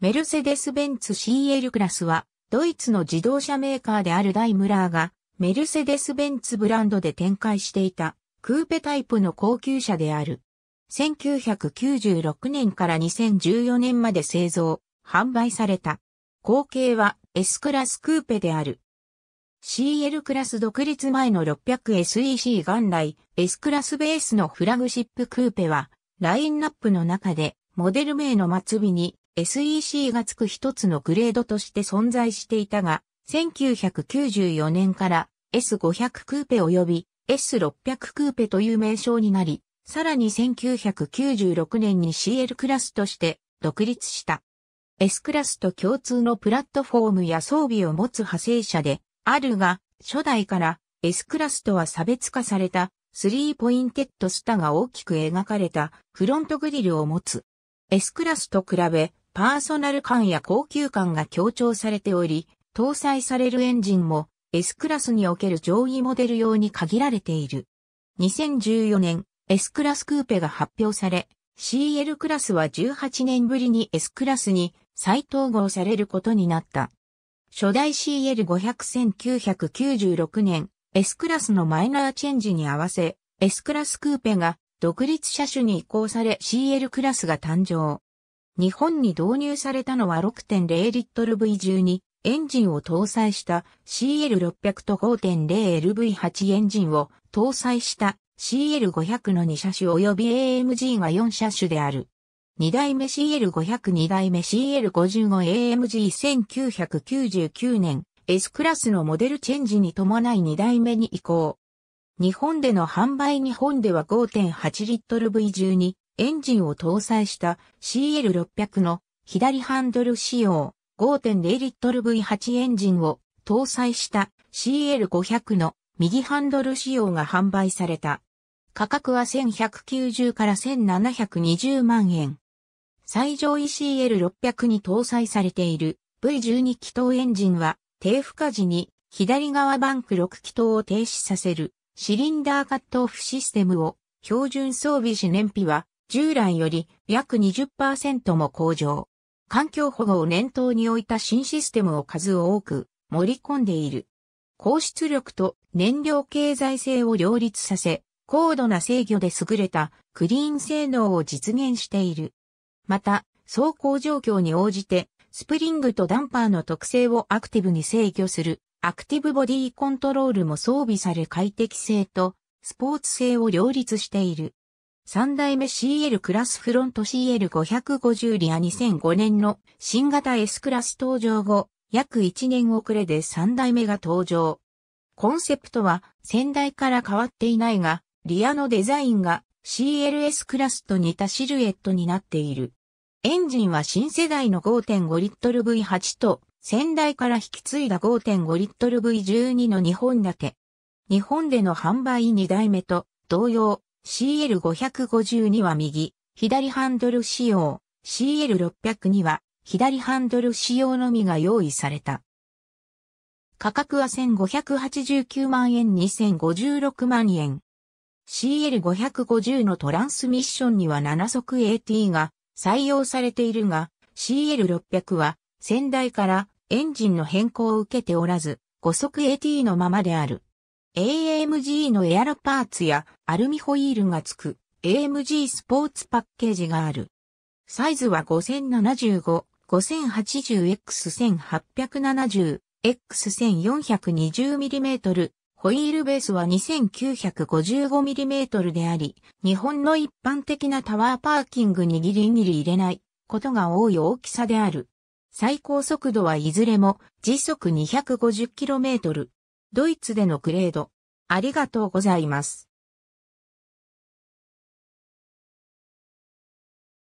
メルセデス・ベンツ CL クラスは、ドイツの自動車メーカーであるダイムラーが、メルセデス・ベンツブランドで展開していた、クーペタイプの高級車である。1996年から2014年まで製造、販売された。後継は S クラスクーペである。CL クラス独立前の 600SEC 元来 S クラスベースのフラグシップクーペは、ラインナップの中でモデル名の末尾に SEC がつく一つのグレードとして存在していたが、1994年から S500 クーペ及び S600 クーペという名称になり、さらに1996年に CL クラスとして独立した。S クラスと共通のプラットフォームや装備を持つ派生者であるが、初代から S クラスとは差別化されたスリーポインテッドスタが大きく描かれたフロントグリルを持つ。S クラスと比べパーソナル感や高級感が強調されており、搭載されるエンジンも S クラスにおける上位モデル用に限られている。2014年 S クラスクーペが発表され、CL クラスは18年ぶりに S クラスに再統合されることになった。初代 CL500-1996 年 S クラスのマイナーチェンジに合わせ S クラスクーペが独立車種に移行され CL クラスが誕生。日本に導入されたのは6 0ル v 1 2エンジンを搭載した CL600 と 5.0LV8 エンジンを搭載した CL500 の2車種及び AMG が4車種である。2代目 CL500 2代目 CL55AMG1999 年 S クラスのモデルチェンジに伴い2代目に移行。日本での販売日本では5 8ル V12 エンジンを搭載した CL600 の左ハンドル仕様5.0リットル V8 エンジンを搭載した CL500 の右ハンドル仕様が販売された。価格は1190から1720万円。最上位 CL600 に搭載されている V12 気筒エンジンは低負荷時に左側バンク6気筒を停止させるシリンダーカットオフシステムを標準装備し燃費は従来より約20%も向上。環境保護を念頭に置いた新システムを数多く盛り込んでいる。高出力と燃料経済性を両立させ、高度な制御で優れたクリーン性能を実現している。また、走行状況に応じて、スプリングとダンパーの特性をアクティブに制御する、アクティブボディコントロールも装備され快適性とスポーツ性を両立している。3代目 CL クラスフロント CL550 リア2005年の新型 S クラス登場後、約1年遅れで3代目が登場。コンセプトは先代から変わっていないが、リアのデザインが CLS クラスと似たシルエットになっている。エンジンは新世代の5.5リットル V8 と先代から引き継いだ5.5リットル V12 の2本立て。日本での販売2代目と同様、CL552 は右、左ハンドル仕様、c l 6 0には左ハンドル仕様のみが用意された。価格は1589万円2056万円。CL550 のトランスミッションには7速 AT が採用されているが、CL600 は先代からエンジンの変更を受けておらず、5速 AT のままである。AMG のエアロパーツやアルミホイールが付く AMG スポーツパッケージがある。サイズは5075、5080X1870、X1420mm、ホイールベースは 2955mm であり、日本の一般的なタワーパーキングにギリギリ入れないことが多い大きさである。最高速度はいずれも時速 250km。ドイツでのグレード。ありがとうございます。